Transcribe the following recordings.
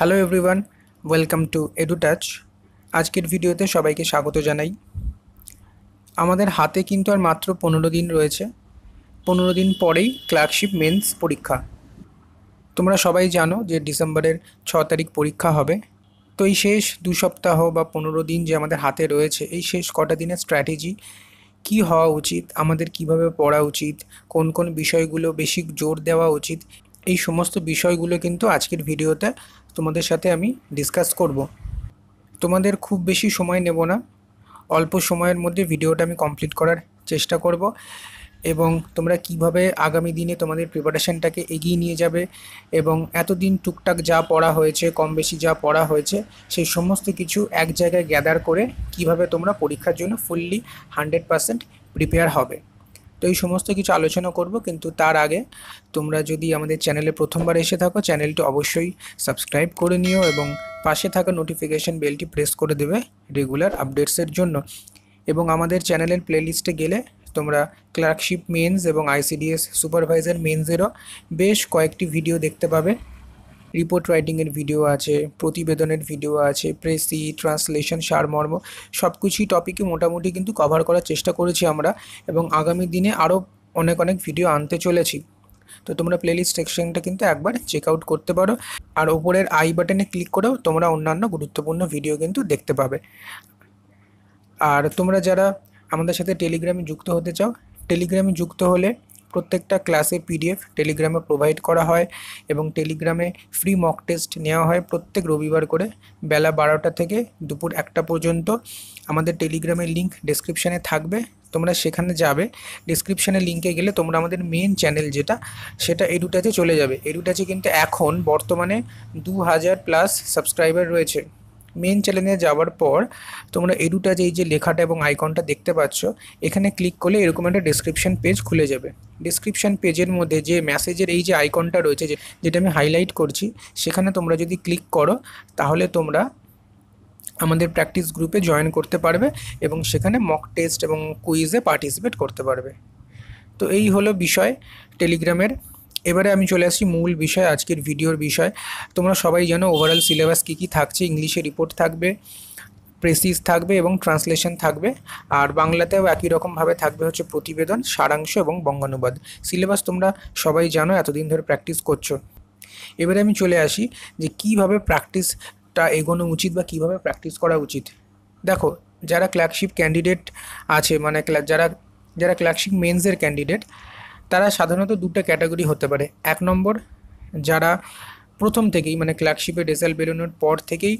Hello everyone welcome to Edutouch আজকের ভিডিওতে সবাইকে স্বাগত জানাই আমাদের হাতে কিন্তু আর মাত্র পনেরো দিন রয়েছে পনেরো দিন পরেই ক্লার্কশিপ মেন্স পরীক্ষা তোমরা সবাই জানো যে ডিসেম্বরের ছ তারিখ পরীক্ষা হবে তো এই শেষ দু সপ্তাহ বা পনেরো দিন যে আমাদের হাতে রয়েছে এই শেষ কটা দিনের স্ট্র্যাটেজি কী হওয়া উচিত আমাদের কিভাবে পড়া উচিত কোন কোন বিষয়গুলো বেশি জোর দেওয়া উচিত এই সমস্ত বিষয়গুলো কিন্তু আজকের ভিডিওতে তোমাদের সাথে আমি ডিসকাস করব। তোমাদের খুব বেশি সময় নেব না অল্প সময়ের মধ্যে ভিডিওটা আমি কমপ্লিট করার চেষ্টা করব এবং তোমরা কিভাবে আগামী দিনে তোমাদের প্রিপারেশানটাকে এগিয়ে নিয়ে যাবে এবং এতদিন টুকটাক যা পড়া হয়েছে কম বেশি যা পড়া হয়েছে সেই সমস্ত কিছু এক জায়গায় গ্যাদার করে কিভাবে তোমরা পরীক্ষার জন্য ফুললি হান্ড্রেড পারসেন্ট প্রিপেয়ার হবে তো এই সমস্ত কিছু আলোচনা করব কিন্তু তার আগে তোমরা যদি আমাদের চ্যানেলে প্রথমবার এসে থাকো চ্যানেলটি অবশ্যই সাবস্ক্রাইব করে নিও এবং পাশে থাকা নোটিফিকেশান বেলটি প্রেস করে দেবে রেগুলার আপডেটসের জন্য এবং আমাদের চ্যানেলের প্লেলিস্টে গেলে তোমরা ক্লার্কশিপ মেন্স এবং আইসিডিএস সুপারভাইজার মেন্সেরও বেশ কয়েকটি ভিডিও দেখতে পাবে রিপোর্ট রাইটিংয়ের ভিডিও আছে প্রতিবেদনের ভিডিও আছে প্রেসি ট্রান্সলেশন সারমর্ম সব কিছুই টপিকে মোটামুটি কিন্তু কভার করার চেষ্টা করেছি আমরা এবং আগামী দিনে আরও অনেক অনেক ভিডিও আনতে চলেছি তো তোমরা প্লেলিস্ট সেকশনটা কিন্তু একবার চেক আউট করতে পারো আর ওপরের আই বাটনে ক্লিক করেও তোমরা অন্যান্য গুরুত্বপূর্ণ ভিডিও কিন্তু দেখতে পাবে আর তোমরা যারা আমাদের সাথে টেলিগ্রামে যুক্ত হতে চাও টেলিগ্রামে যুক্ত হলে প্রত্যেকটা ক্লাসে পিডিএফ টেলিগ্রামে প্রোভাইড করা হয় এবং টেলিগ্রামে ফ্রি মক টেস্ট নেওয়া হয় প্রত্যেক রবিবার করে বেলা বারোটা থেকে দুপুর একটা পর্যন্ত আমাদের টেলিগ্রামের লিঙ্ক ডেসক্রিপশানে থাকবে তোমরা সেখানে যাবে ডিসক্রিপশানে লিঙ্কে গেলে তোমরা আমাদের মেন চ্যানেল যেটা সেটা এডুটাচে চলে যাবে এডুটাচে কিন্তু এখন বর্তমানে দু হাজার প্লাস সাবস্ক্রাইবার রয়েছে মেন চ্যানেলে যাওয়ার পর তোমরা এডুটা এই যে লেখাটা এবং আইকনটা দেখতে পাচ্ছ এখানে ক্লিক করলে এরকম একটা ডিসক্রিপশন পেজ খুলে যাবে ডিসক্রিপশান পেজের মধ্যে যে মেসেজের এই যে আইকনটা রয়েছে যেটা আমি হাইলাইট করছি সেখানে তোমরা যদি ক্লিক করো তাহলে তোমরা আমাদের প্র্যাকটিস গ্রুপে জয়েন করতে পারবে এবং সেখানে মক টেস্ট এবং কুইজে পার্টিসিপেট করতে পারবে তো এই হলো বিষয় টেলিগ্রামের এবারে আমি চলে আসছি মূল বিষয় আজকের ভিডিওর বিষয় তোমরা সবাই জানো ওভারঅল সিলেবাস কী কী থাকছে ইংলিশে রিপোর্ট থাকবে প্রেসিস থাকবে এবং ট্রান্সলেশন থাকবে আর বাংলাতেও একই রকমভাবে থাকবে হচ্ছে প্রতিবেদন সারাংশ এবং বঙ্গানুবাদ সিলেবাস তোমরা সবাই জানো এতদিন ধরে প্র্যাকটিস করছো এবারে আমি চলে আসি যে কিভাবে প্র্যাকটিসটা এগোনো উচিত বা কিভাবে প্র্যাকটিস করা উচিত দেখো যারা ক্ল্যাকশিপ ক্যান্ডিডেট আছে মানে যারা যারা ক্ল্যাকশিপ মেন্সের ক্যান্ডিডেট তারা সাধারণত দুটো ক্যাটাগরি হতে পারে এক নম্বর যারা প্রথম থেকেই মানে ক্ল্যাকশিপে রেজাল্ট বেরোনোর পর থেকেই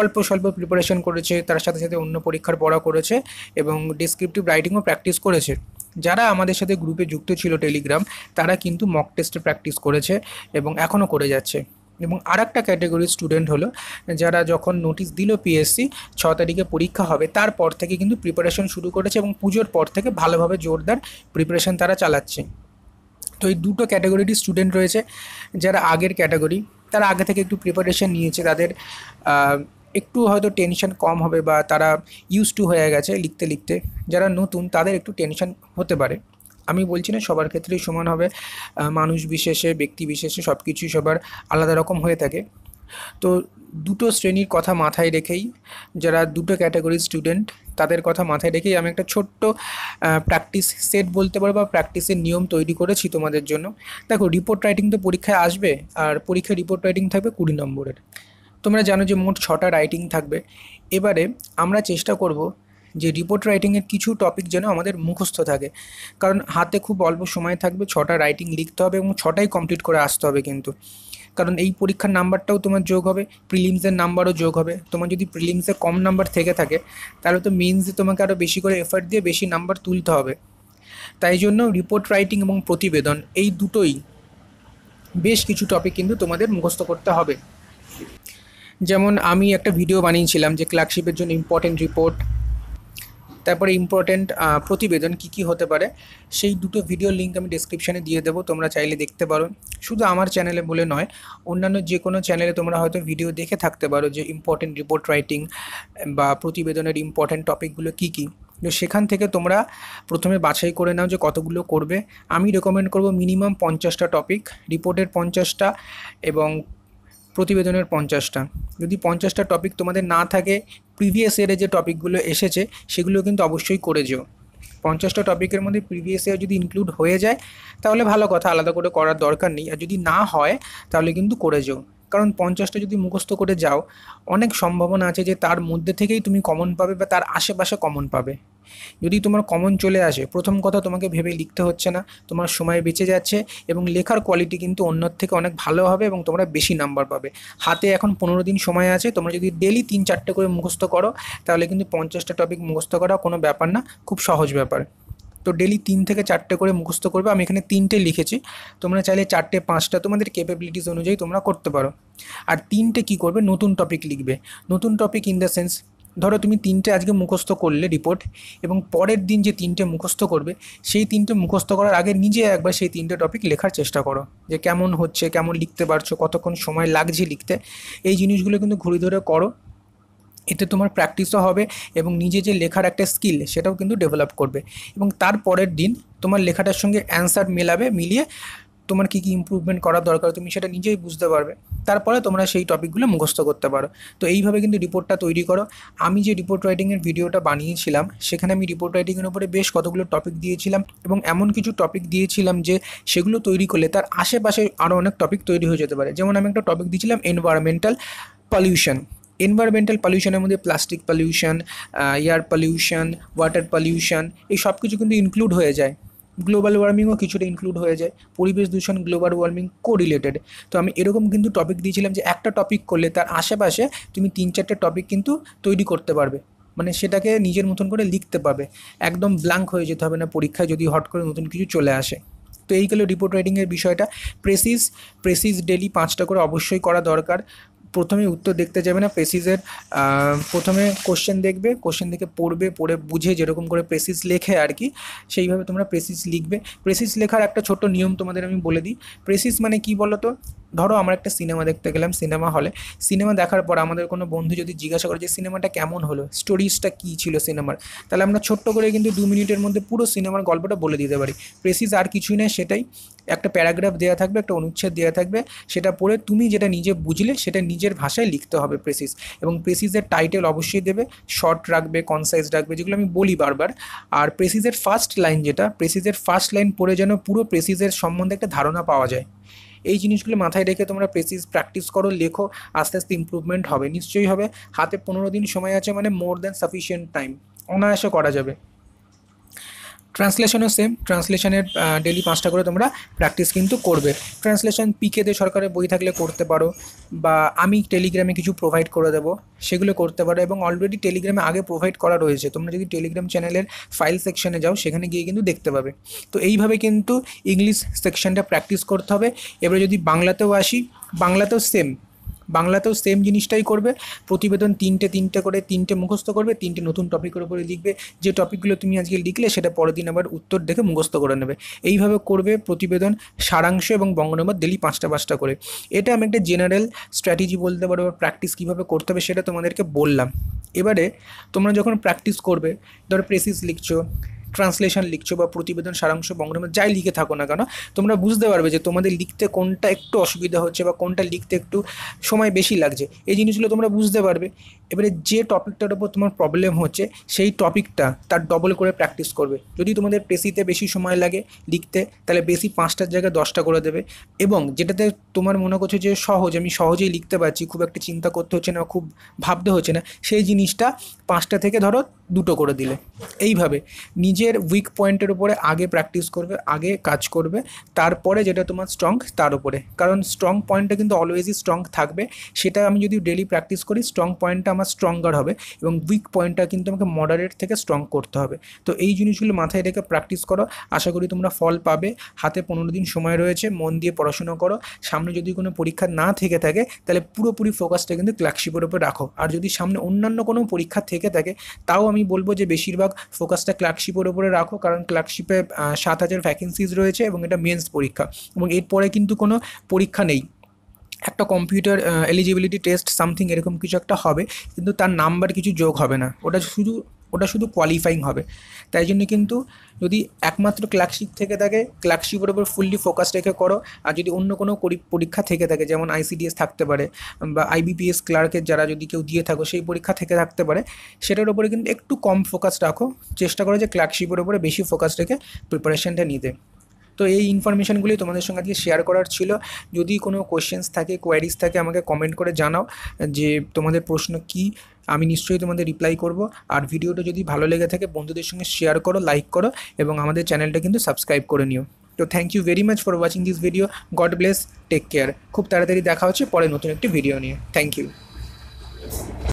অল্প স্বল্প প্রিপারেশন করেছে তার সাথে সাথে অন্য পরীক্ষার পড়া করেছে এবং ডিসক্রিপটিভ রাইটিংও প্র্যাকটিস করেছে যারা আমাদের সাথে গ্রুপে যুক্ত ছিল টেলিগ্রাম তারা কিন্তু মক টেস্টে প্র্যাকটিস করেছে এবং এখনও করে যাচ্ছে এবং আর একটা ক্যাটাগরির স্টুডেন্ট হলো যারা যখন নোটিশ দিল পিএসসি ছ তারিখে পরীক্ষা হবে তারপর থেকে কিন্তু প্রিপারেশন শুরু করেছে এবং পুজোর পর থেকে ভালোভাবে জোরদার প্রিপারেশন তারা চালাচ্ছে তো এই দুটো ক্যাটাগরিটি স্টুডেন্ট রয়েছে যারা আগের ক্যাটাগরি তারা আগে থেকে একটু প্রিপারেশন নিয়েছে তাদের একটু হয়তো টেনশন কম হবে বা তারা ইউজ টু হয়ে গেছে লিখতে লিখতে যারা নতুন তাদের একটু টেনশন হতে পারে আমি বলছি না সবার ক্ষেত্রেই সমান হবে মানুষ বিশেষে ব্যক্তি বিশেষে সব কিছুই সবার আলাদা রকম হয়ে থাকে তো দুটো শ্রেণীর কথা মাথায় রেখেই যারা দুটো ক্যাটাগরির স্টুডেন্ট তাদের কথা মাথায় রেখেই আমি একটা ছোট্ট প্র্যাকটিস সেট বলতে পারবো বা প্র্যাকটিসের নিয়ম তৈরি করেছি তোমাদের জন্য দেখো রিপোর্ট রাইটিং তো পরীক্ষায় আসবে আর পরীক্ষায় রিপোর্ট রাইটিং থাকবে কুড়ি নম্বরের তোমরা জানো যে মোট ছটা রাইটিং থাকবে এবারে আমরা চেষ্টা করব যে রিপোর্ট রাইটিংয়ের কিছু টপিক যেন আমাদের মুখস্থ থাকে কারণ হাতে খুব অল্প সময় থাকবে ছটা রাইটিং লিখতে হবে এবং ছটাই কমপ্লিট করে আসতে হবে কিন্তু কারণ এই পরীক্ষার নাম্বারটাও তোমার যোগ হবে প্রিলিমসের নাম্বারও যোগ হবে তোমার যদি প্রিলিমসে কম নাম্বার থেকে থাকে তাহলে তো মিন্সে তোমাকে আরও বেশি করে এফার্ট দিয়ে বেশি নাম্বার তুলতে হবে তাই জন্য রিপোর্ট রাইটিং এবং প্রতিবেদন এই দুটোই বেশ কিছু টপিক কিন্তু তোমাদের মুখস্থ করতে হবে যেমন আমি একটা ভিডিও বানিয়েছিলাম যে ক্লার্কশিপের জন্য ইম্পর্টেন্ট রিপোর্ট তারপরে ইম্পর্টেন্ট প্রতিবেদন কি কি হতে পারে সেই দুটো ভিডিও লিঙ্ক আমি ডিসক্রিপশানে দিয়ে দেবো তোমরা চাইলে দেখতে পারো শুধু আমার চ্যানেলে বলে নয় অন্যান্য যে কোনো চ্যানেলে তোমরা হয়তো ভিডিও দেখে থাকতে পারো যে ইম্পর্টেন্ট রিপোর্ট রাইটিং বা প্রতিবেদনের ইম্পর্টেন্ট টপিকগুলো কী কী তো সেখান থেকে তোমরা প্রথমে বাছাই করে নাও যে কতগুলো করবে আমি রেকমেন্ড করব মিনিমাম পঞ্চাশটা টপিক রিপোর্টের পঞ্চাশটা এবং প্রতিবেদনের পঞ্চাশটা যদি পঞ্চাশটা টপিক তোমাদের না থাকে প্রিভিয়াস ইয়ারে যে টপিকগুলো এসেছে সেগুলো কিন্তু অবশ্যই করে যেও পঞ্চাশটা টপিকের মধ্যে প্রিভিয়াস ইয়ার যদি ইনক্লুড হয়ে যায় তাহলে ভালো কথা আলাদা করে করার দরকার নেই আর যদি না হয় তাহলে কিন্তু করে যেও কারণ পঞ্চাশটা যদি মুখস্থ করে যাও অনেক সম্ভাবনা আছে যে তার মধ্যে থেকেই তুমি কমন পাবে বা তার আশেপাশে কমন পাবে যদি তোমার কমন চলে আসে প্রথম কথা তোমাকে ভেবে লিখতে হচ্ছে না তোমার সময় বেঁচে যাচ্ছে এবং লেখার কোয়ালিটি কিন্তু অন্যর থেকে অনেক ভালো হবে এবং তোমরা বেশি নাম্বার পাবে হাতে এখন পনেরো দিন সময় আছে তোমরা যদি ডেলি তিন চারটে করে মুখস্থ করো তাহলে কিন্তু পঞ্চাশটা টপিক মুখস্থ করা কোনো ব্যাপার না খুব সহজ ব্যাপার তো ডেলি তিন থেকে চারটে করে মুখস্থ করবে আমি এখানে তিনটে লিখেছি তোমরা চাইলে চারটে পাঁচটা তোমাদের ক্যাপাবিলিটিস অনুযায়ী তোমরা করতে পারো আর তিনটে কি করবে নতুন টপিক লিখবে নতুন টপিক ইন দ্য সেন্স ধরো তুমি তিনটে আজকে মুখস্থ করলে রিপোর্ট এবং পরের দিন যে তিনটে মুখস্থ করবে সেই তিনটে মুখস্থ করার আগে নিজে একবার সেই তিনটে টপিক লেখার চেষ্টা করো যে কেমন হচ্ছে কেমন লিখতে পারছো কতক্ষণ সময় লাগছে লিখতে এই জিনিসগুলো কিন্তু ঘুরে ধরে করো এতে তোমার প্র্যাকটিসও হবে এবং নিজে যে লেখার একটা স্কিল সেটাও কিন্তু ডেভেলপ করবে এবং তার পরের দিন তোমার লেখাটার সঙ্গে অ্যান্সার মেলাবে মিলিয়ে তোমার কী কী ইম্প্রুভমেন্ট করার দরকার তুমি সেটা নিজেই বুঝতে পারবে তারপরে তোমরা সেই টপিকগুলো মুখস্থ করতে পারো তো এইভাবে কিন্তু রিপোর্টটা তৈরি করো আমি যে রিপোর্ট রাইটিংয়ের ভিডিওটা বানিয়েছিলাম সেখানে আমি রিপোর্ট রাইটিংয়ের উপরে বেশ কতগুলো টপিক দিয়েছিলাম এবং এমন কিছু টপিক দিয়েছিলাম যে সেগুলো তৈরি করলে তার আশেপাশে আরও অনেক টপিক তৈরি হয়ে যেতে পারে যেমন আমি একটা টপিক দিয়েছিলাম এনভায়রনমেন্টাল পলিউশন এনভায়রনমেন্টাল পলিউশনের মধ্যে plastic pollution air pollution water pollution এই সব কিছু কিন্তু ইনক্লুড হয়ে যায় গ্লোবাল ওয়ার্মিংও কিছুটা ইনক্লুড হয়ে যায় পরিবেশ দূষণ গ্লোবাল ওয়ার্মিং কো রিলেটেড তো আমি এরকম কিন্তু টপিক দিয়েছিলাম যে একটা টপিক করলে তার আশেপাশে তুমি তিন চারটে টপিক কিন্তু তৈরি করতে পারবে মানে সেটাকে নিজের মতন করে লিখতে পাবে একদম ব্ল্যাঙ্ক হয়ে যেতে হবে না পরীক্ষায় যদি হট করে নতুন কিছু চলে আসে তো এই গেলো রিপোর্ট রাইটিংয়ের বিষয়টা প্রেসিস প্রেসিস ডেলি পাঁচটা করে অবশ্যই করা দরকার প্রথমে উত্তর দেখতে যাবে না প্রেসিসের প্রথমে কোশ্চেন দেখবে কোশ্চেন দেখে পড়বে পড়ে বুঝে যেরকম করে প্রেসিস লেখে আর কি সেইভাবে তোমরা প্রেসিস লিখবে প্রেসিস লেখার একটা ছোট নিয়ম তোমাদের আমি বলে দিই প্রেসিস মানে কি বলো তো ধরো আমরা একটা সিনেমা দেখতে গেলাম সিনেমা হলে সিনেমা দেখার পর আমাদের কোনো বন্ধু যদি জিজ্ঞাসা করে যে সিনেমাটা কেমন হলো স্টোরিজটা কী ছিল সিনেমার তাহলে আমরা ছোট্ট করে কিন্তু দু মিনিটের মধ্যে পুরো সিনেমার গল্পটা বলে দিতে পারি প্রেসিস আর কিছুই নেই সেটাই একটা প্যারাগ্রাফ দেওয়া থাকবে একটা অনুচ্ছেদ দেওয়া থাকবে সেটা পড়ে তুমি যেটা নিজে বুঝলে সেটা নিজের ভাষায় লিখতে হবে প্রেসিস এবং প্রেসিসের টাইটেল অবশ্যই দেবে শর্ট রাখবে কনসাইজ রাখবে যেগুলো আমি বলি বারবার আর প্রেসিসের ফার্স্ট লাইন যেটা প্রেসিসের ফার্স্ট লাইন পড়ে যেন পুরো প্রেসিসের সম্বন্ধে একটা ধারণা পাওয়া যায় এই জিনিসগুলো মাথায় রেখে তোমরা প্রেসিস প্র্যাকটিস করো লেখো আস্তে আস্তে ইম্প্রুভমেন্ট হবে নিশ্চয়ই হবে হাতে পনেরো দিন সময় আছে মানে মোর দ্যান সাফিসিয়েন্ট টাইম অনায়াসে করা যাবে ট্রান্সলেশনও সেম ট্রান্সলেশনের ডেলি পাঁচটা করে তোমরা প্র্যাকটিস কিন্তু করবে ট্রান্সলেশন পিকেতে সরকারের বই থাকলে করতে পারো বা আমি টেলিগ্রামে কিছু প্রোভাইড করে দেবো সেগুলো করতে পারো এবং অলরেডি টেলিগ্রামে আগে প্রোভাইড করা রয়েছে তোমরা যদি টেলিগ্রাম চ্যানেলের ফাইল সেকশনে যাও সেখানে গিয়ে কিন্তু দেখতে পাবে তো এইভাবে কিন্তু ইংলিশ সেকশনটা প্র্যাকটিস করতে হবে এবারে যদি বাংলাতেও আসি বাংলাতেও সেম বাংলাতেও সেম জিনিসটাই করবে প্রতিবেদন তিনটে তিনটে করে তিনটে মুখস্থ করবে তিনটে নতুন টপিকের উপরে লিখবে যে টপিকগুলো তুমি আজকে লিখলে সেটা পরের দিন আবার উত্তর দেখে মুখস্থ করে নেবে এইভাবে করবে প্রতিবেদন সারাংশ এবং বঙ্গনম্বর ডেলি পাঁচটা পাঁচটা করে এটা আমি একটা জেনারেল স্ট্র্যাটেজি বলতে পারো বা প্র্যাকটিস কীভাবে করতে হবে সেটা তোমাদেরকে বললাম এবারে তোমরা যখন প্র্যাকটিস করবে ধরো প্রেসিস লিখছো ট্রান্সলেশন লিখছো বা প্রতিবেদন সারাংশ বঙ্গনামে যাই লিখে থাকো না কেন তোমরা বুঝতে পারবে যে তোমাদের লিখতে কোনটা একটু অসুবিধা হচ্ছে বা কোনটা লিখতে একটু সময় বেশি লাগছে এই জিনিসগুলো তোমরা বুঝতে পারবে এবারে যে টপিকটার উপর তোমার প্রবলেম হচ্ছে সেই টপিকটা তার ডবল করে প্র্যাকটিস করবে যদি তোমাদের পেশিতে বেশি সময় লাগে লিখতে তাহলে বেশি পাঁচটার জায়গায় দশটা করে দেবে এবং যেটাতে তোমার মনে করছো যে সহজ আমি সহজেই লিখতে পারছি খুব একটা চিন্তা করতে হচ্ছে না খুব ভাবতে হচ্ছে না সেই জিনিসটা পাঁচটা থেকে ধরো দুটো করে দিলে এইভাবে নিজে নিজের উইক পয়েন্টের উপরে আগে প্র্যাকটিস করবে আগে কাজ করবে তারপরে যেটা তোমার স্ট্রং তার উপরে কারণ স্ট্রং পয়েন্টটা কিন্তু অলওয়েজই স্ট্রং থাকবে সেটা আমি যদি ডেলি প্র্যাকটিস করি স্ট্রং পয়েন্টটা আমার স্ট্রঙ্গার হবে এবং উইক পয়েন্টটা কিন্তু আমাকে মডারেট থেকে স্ট্রং করতে হবে তো এই জিনিসগুলো মাথায় রেখে প্র্যাকটিস করো আশা করি তোমরা ফল পাবে হাতে পনেরো দিন সময় রয়েছে মন দিয়ে পড়াশুনো করো সামনে যদি কোনো পরীক্ষা না থেকে থাকে তাহলে পুরোপুরি ফোকাসটা কিন্তু ক্লাকশিপের উপর রাখো আর যদি সামনে অন্যান্য কোনো পরীক্ষা থেকে থাকে তাও আমি বলবো যে বেশিরভাগ ফোকাসটা ক্লাকশিপের উপরে রাখো কারণ ক্লার্কশিপে সাত হাজার ভ্যাকেন্সিজ রয়েছে এবং এটা মেন্স পরীক্ষা এবং এরপরে কিন্তু কোনো পরীক্ষা নেই একটা কম্পিউটার এলিজিবিলিটি টেস্ট সামথিং এরকম কিছু একটা হবে কিন্তু তার নাম্বার কিছু যোগ হবে না ওটা শুধু ওটা শুধু কোয়ালিফাইং হবে তাই জন্য কিন্তু যদি একমাত্র ক্লার্কশিপ থেকে থাকে ক্লার্কশিপের উপর ফুললি ফোকাস রেখে করো আর যদি অন্য কোনো পরীক্ষা থেকে থাকে যেমন আইসিডিএস থাকতে পারে বা আইবিপিএস ক্লার্কের যারা যদি কেউ দিয়ে থাকো সেই পরীক্ষা থেকে থাকতে পারে সেটার উপরে কিন্তু একটু কম ফোকাস রাখো চেষ্টা করো যে ক্লার্কশিপের উপরে বেশি ফোকাস রেখে প্রিপারেশানটা নিতে তো এই ইনফরমেশানগুলি তোমাদের সঙ্গে আজকে শেয়ার করার ছিল যদি কোনো কোয়েশ্চেন্স থাকে কোয়ারিজ থাকে আমাকে কমেন্ট করে জানাও যে তোমাদের প্রশ্ন কি আমি নিশ্চয়ই তোমাদের রিপ্লাই করব আর ভিডিওটা যদি ভালো লেগে থাকে বন্ধুদের সঙ্গে শেয়ার করো লাইক করো এবং আমাদের চ্যানেলটা কিন্তু সাবস্ক্রাইব করে নিও তো thank you very much for watching this video God bless take care খুব তাড়াতাড়ি দেখা হচ্ছে পরে নতুন একটি ভিডিও নিয়ে থ্যাংক ইউ